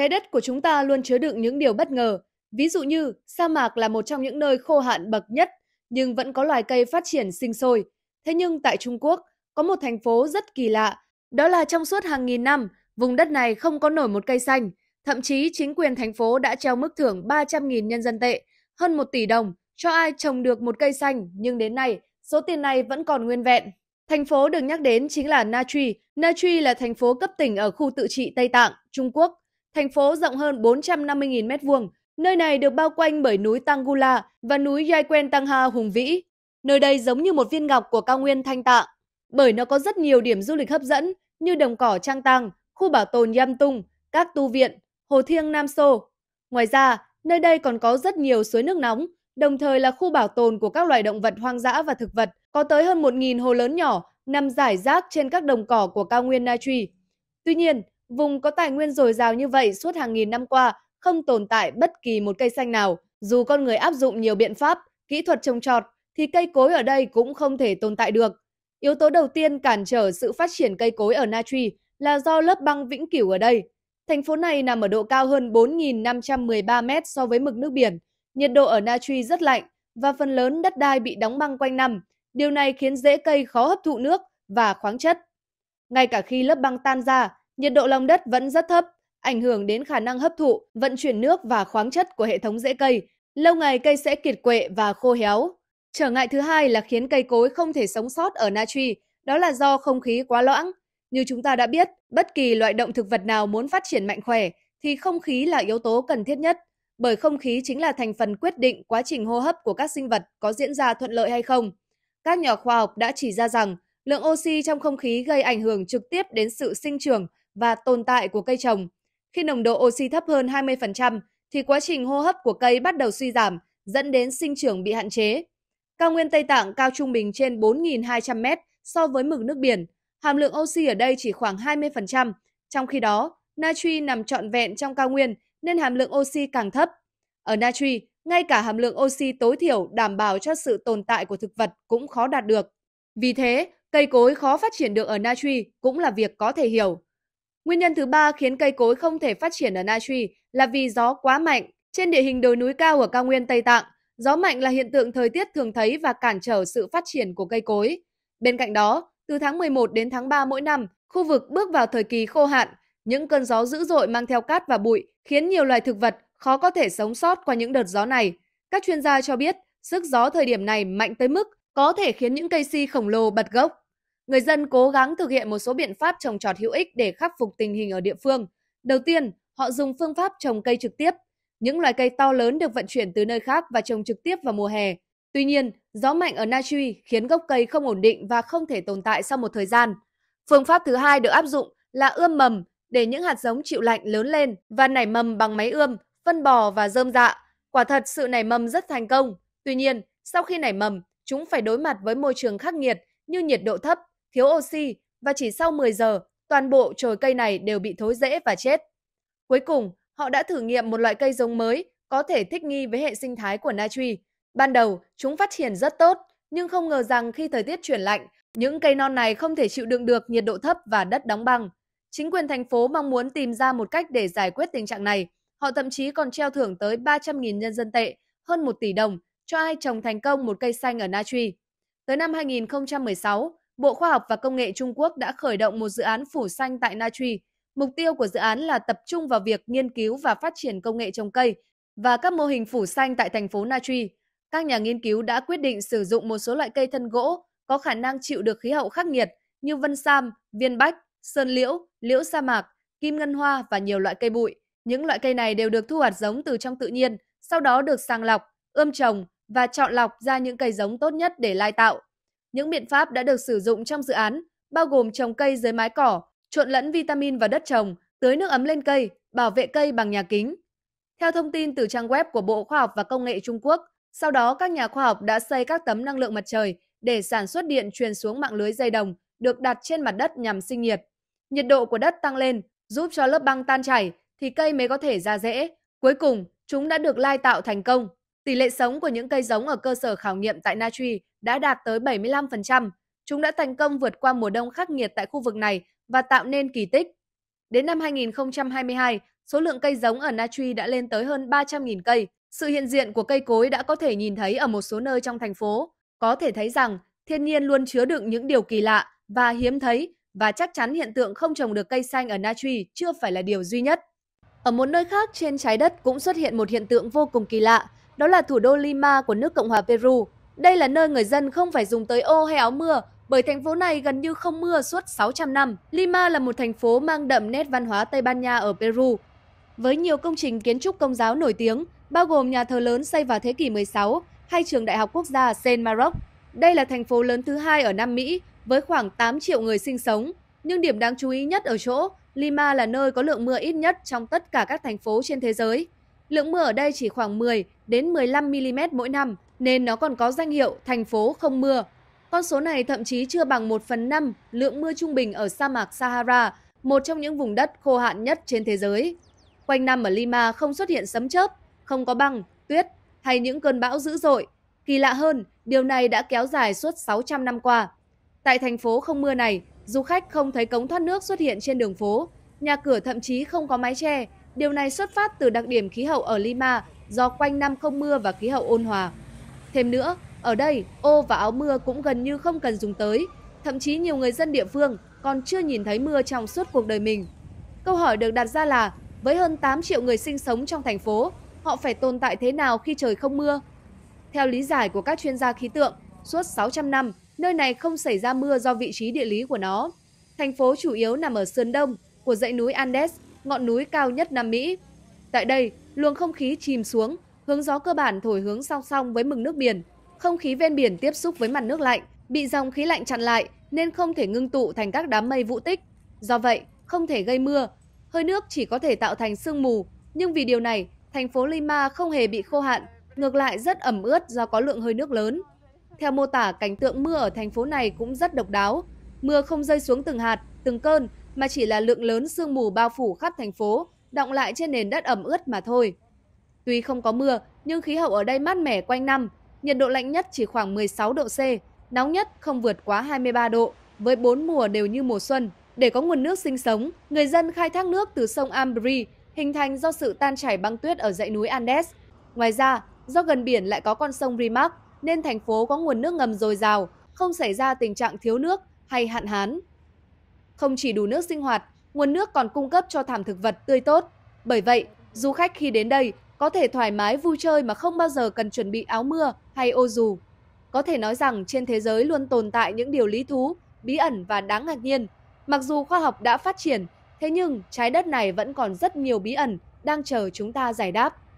Trái đất của chúng ta luôn chứa đựng những điều bất ngờ. Ví dụ như, sa mạc là một trong những nơi khô hạn bậc nhất, nhưng vẫn có loài cây phát triển sinh sôi. Thế nhưng tại Trung Quốc, có một thành phố rất kỳ lạ. Đó là trong suốt hàng nghìn năm, vùng đất này không có nổi một cây xanh. Thậm chí chính quyền thành phố đã treo mức thưởng 300.000 nhân dân tệ, hơn 1 tỷ đồng, cho ai trồng được một cây xanh, nhưng đến nay, số tiền này vẫn còn nguyên vẹn. Thành phố được nhắc đến chính là Na Truy. Na Truy là thành phố cấp tỉnh ở khu tự trị Tây Tạng, Trung Quốc. Thành phố rộng hơn 450.000 m2, nơi này được bao quanh bởi núi Tangula và núi Yaiquen Tangha hùng vĩ. Nơi đây giống như một viên ngọc của cao nguyên Thanh Tạng, bởi nó có rất nhiều điểm du lịch hấp dẫn như đồng cỏ Trang tăng, khu bảo tồn Yam Tung, các tu viện, hồ thiêng Nam Sô. Ngoài ra, nơi đây còn có rất nhiều suối nước nóng, đồng thời là khu bảo tồn của các loài động vật hoang dã và thực vật, có tới hơn 1.000 hồ lớn nhỏ nằm rải rác trên các đồng cỏ của cao nguyên Na Truy. Tuy nhiên, Vùng có tài nguyên dồi dào như vậy suốt hàng nghìn năm qua không tồn tại bất kỳ một cây xanh nào. Dù con người áp dụng nhiều biện pháp, kỹ thuật trồng trọt thì cây cối ở đây cũng không thể tồn tại được. Yếu tố đầu tiên cản trở sự phát triển cây cối ở Na Tri là do lớp băng vĩnh cửu ở đây. Thành phố này nằm ở độ cao hơn 4.513 mét so với mực nước biển. Nhiệt độ ở Na Tri rất lạnh và phần lớn đất đai bị đóng băng quanh năm. Điều này khiến rễ cây khó hấp thụ nước và khoáng chất. Ngay cả khi lớp băng tan ra, nhiệt độ lòng đất vẫn rất thấp, ảnh hưởng đến khả năng hấp thụ, vận chuyển nước và khoáng chất của hệ thống rễ cây. Lâu ngày cây sẽ kiệt quệ và khô héo. Trở ngại thứ hai là khiến cây cối không thể sống sót ở natri, đó là do không khí quá loãng. Như chúng ta đã biết, bất kỳ loại động thực vật nào muốn phát triển mạnh khỏe thì không khí là yếu tố cần thiết nhất, bởi không khí chính là thành phần quyết định quá trình hô hấp của các sinh vật có diễn ra thuận lợi hay không. Các nhà khoa học đã chỉ ra rằng lượng oxy trong không khí gây ảnh hưởng trực tiếp đến sự sinh trưởng và tồn tại của cây trồng. Khi nồng độ oxy thấp hơn 20% thì quá trình hô hấp của cây bắt đầu suy giảm, dẫn đến sinh trưởng bị hạn chế. Cao nguyên Tây Tạng cao trung bình trên 4.200 mét so với mực nước biển, hàm lượng oxy ở đây chỉ khoảng 20%, trong khi đó natri nằm trọn vẹn trong cao nguyên nên hàm lượng oxy càng thấp. Ở natri, ngay cả hàm lượng oxy tối thiểu đảm bảo cho sự tồn tại của thực vật cũng khó đạt được. Vì thế, cây cối khó phát triển được ở natri cũng là việc có thể hiểu. Nguyên nhân thứ ba khiến cây cối không thể phát triển ở Na Uy là vì gió quá mạnh. Trên địa hình đồi núi cao ở cao nguyên Tây Tạng, gió mạnh là hiện tượng thời tiết thường thấy và cản trở sự phát triển của cây cối. Bên cạnh đó, từ tháng 11 đến tháng 3 mỗi năm, khu vực bước vào thời kỳ khô hạn, những cơn gió dữ dội mang theo cát và bụi khiến nhiều loài thực vật khó có thể sống sót qua những đợt gió này. Các chuyên gia cho biết, sức gió thời điểm này mạnh tới mức có thể khiến những cây si khổng lồ bật gốc. Người dân cố gắng thực hiện một số biện pháp trồng trọt hữu ích để khắc phục tình hình ở địa phương. Đầu tiên, họ dùng phương pháp trồng cây trực tiếp. Những loài cây to lớn được vận chuyển từ nơi khác và trồng trực tiếp vào mùa hè. Tuy nhiên, gió mạnh ở Natui khiến gốc cây không ổn định và không thể tồn tại sau một thời gian. Phương pháp thứ hai được áp dụng là ươm mầm để những hạt giống chịu lạnh lớn lên và nảy mầm bằng máy ươm, phân bò và rơm dạ. Quả thật sự nảy mầm rất thành công. Tuy nhiên, sau khi nảy mầm, chúng phải đối mặt với môi trường khắc nghiệt như nhiệt độ thấp, thiếu oxy và chỉ sau 10 giờ, toàn bộ chồi cây này đều bị thối rễ và chết. Cuối cùng, họ đã thử nghiệm một loại cây giống mới có thể thích nghi với hệ sinh thái của natri. Ban đầu, chúng phát triển rất tốt, nhưng không ngờ rằng khi thời tiết chuyển lạnh, những cây non này không thể chịu đựng được nhiệt độ thấp và đất đóng băng. Chính quyền thành phố mong muốn tìm ra một cách để giải quyết tình trạng này. Họ thậm chí còn treo thưởng tới 300.000 nhân dân tệ, hơn 1 tỷ đồng, cho ai trồng thành công một cây xanh ở Na Natri. Tới năm 2016, Bộ Khoa học và Công nghệ Trung Quốc đã khởi động một dự án phủ xanh tại Na Truy. Mục tiêu của dự án là tập trung vào việc nghiên cứu và phát triển công nghệ trồng cây và các mô hình phủ xanh tại thành phố Na Truy. Các nhà nghiên cứu đã quyết định sử dụng một số loại cây thân gỗ có khả năng chịu được khí hậu khắc nghiệt như vân sam, viên bách, sơn liễu, liễu sa mạc, kim ngân hoa và nhiều loại cây bụi. Những loại cây này đều được thu hoạch giống từ trong tự nhiên, sau đó được sàng lọc, ươm trồng và chọn lọc ra những cây giống tốt nhất để lai tạo. Những biện pháp đã được sử dụng trong dự án bao gồm trồng cây dưới mái cỏ, trộn lẫn vitamin vào đất trồng, tưới nước ấm lên cây, bảo vệ cây bằng nhà kính. Theo thông tin từ trang web của Bộ Khoa học và Công nghệ Trung Quốc, sau đó các nhà khoa học đã xây các tấm năng lượng mặt trời để sản xuất điện truyền xuống mạng lưới dây đồng được đặt trên mặt đất nhằm sinh nhiệt. Nhiệt độ của đất tăng lên, giúp cho lớp băng tan chảy thì cây mới có thể ra rễ. Cuối cùng, chúng đã được lai tạo thành công. Tỷ lệ sống của những cây giống ở cơ sở khảo nghiệm tại Na Truy đã đạt tới 75%. Chúng đã thành công vượt qua mùa đông khắc nghiệt tại khu vực này và tạo nên kỳ tích. Đến năm 2022, số lượng cây giống ở Na Tri đã lên tới hơn 300.000 cây. Sự hiện diện của cây cối đã có thể nhìn thấy ở một số nơi trong thành phố. Có thể thấy rằng, thiên nhiên luôn chứa đựng những điều kỳ lạ và hiếm thấy và chắc chắn hiện tượng không trồng được cây xanh ở Na Tri chưa phải là điều duy nhất. Ở một nơi khác trên trái đất cũng xuất hiện một hiện tượng vô cùng kỳ lạ, đó là thủ đô Lima của nước Cộng hòa Peru. Đây là nơi người dân không phải dùng tới ô hay áo mưa bởi thành phố này gần như không mưa suốt 600 năm. Lima là một thành phố mang đậm nét văn hóa Tây Ban Nha ở Peru. Với nhiều công trình kiến trúc công giáo nổi tiếng, bao gồm nhà thờ lớn xây vào thế kỷ 16 hay trường đại học quốc gia Saint Maroc. Đây là thành phố lớn thứ hai ở Nam Mỹ với khoảng 8 triệu người sinh sống. Nhưng điểm đáng chú ý nhất ở chỗ, Lima là nơi có lượng mưa ít nhất trong tất cả các thành phố trên thế giới. Lượng mưa ở đây chỉ khoảng 10 đến 15mm mỗi năm, nên nó còn có danh hiệu thành phố không mưa. Con số này thậm chí chưa bằng 1 phần 5 lượng mưa trung bình ở sa mạc Sahara, một trong những vùng đất khô hạn nhất trên thế giới. Quanh năm ở Lima không xuất hiện sấm chớp, không có băng, tuyết hay những cơn bão dữ dội. Kỳ lạ hơn, điều này đã kéo dài suốt 600 năm qua. Tại thành phố không mưa này, du khách không thấy cống thoát nước xuất hiện trên đường phố, nhà cửa thậm chí không có mái che. Điều này xuất phát từ đặc điểm khí hậu ở Lima do quanh năm không mưa và khí hậu ôn hòa. Thêm nữa, ở đây ô và áo mưa cũng gần như không cần dùng tới, thậm chí nhiều người dân địa phương còn chưa nhìn thấy mưa trong suốt cuộc đời mình. Câu hỏi được đặt ra là với hơn 8 triệu người sinh sống trong thành phố, họ phải tồn tại thế nào khi trời không mưa? Theo lý giải của các chuyên gia khí tượng, suốt 600 năm, nơi này không xảy ra mưa do vị trí địa lý của nó. Thành phố chủ yếu nằm ở sườn đông của dãy núi Andes, ngọn núi cao nhất Nam Mỹ. Tại đây, luồng không khí chìm xuống, hướng gió cơ bản thổi hướng song song với mực nước biển. Không khí ven biển tiếp xúc với mặt nước lạnh, bị dòng khí lạnh chặn lại nên không thể ngưng tụ thành các đám mây vũ tích. Do vậy, không thể gây mưa. Hơi nước chỉ có thể tạo thành sương mù, nhưng vì điều này, thành phố Lima không hề bị khô hạn, ngược lại rất ẩm ướt do có lượng hơi nước lớn. Theo mô tả, cảnh tượng mưa ở thành phố này cũng rất độc đáo. Mưa không rơi xuống từng hạt, từng cơn, mà chỉ là lượng lớn sương mù bao phủ khắp thành phố, động lại trên nền đất ẩm ướt mà thôi. Tuy không có mưa, nhưng khí hậu ở đây mát mẻ quanh năm, nhiệt độ lạnh nhất chỉ khoảng 16 độ C, nóng nhất không vượt quá 23 độ, với bốn mùa đều như mùa xuân. Để có nguồn nước sinh sống, người dân khai thác nước từ sông Ambri hình thành do sự tan chảy băng tuyết ở dãy núi Andes. Ngoài ra, do gần biển lại có con sông Rimac, nên thành phố có nguồn nước ngầm dồi dào, không xảy ra tình trạng thiếu nước hay hạn hán. Không chỉ đủ nước sinh hoạt, Nguồn nước còn cung cấp cho thảm thực vật tươi tốt. Bởi vậy, du khách khi đến đây có thể thoải mái vui chơi mà không bao giờ cần chuẩn bị áo mưa hay ô dù. Có thể nói rằng trên thế giới luôn tồn tại những điều lý thú, bí ẩn và đáng ngạc nhiên. Mặc dù khoa học đã phát triển, thế nhưng trái đất này vẫn còn rất nhiều bí ẩn đang chờ chúng ta giải đáp.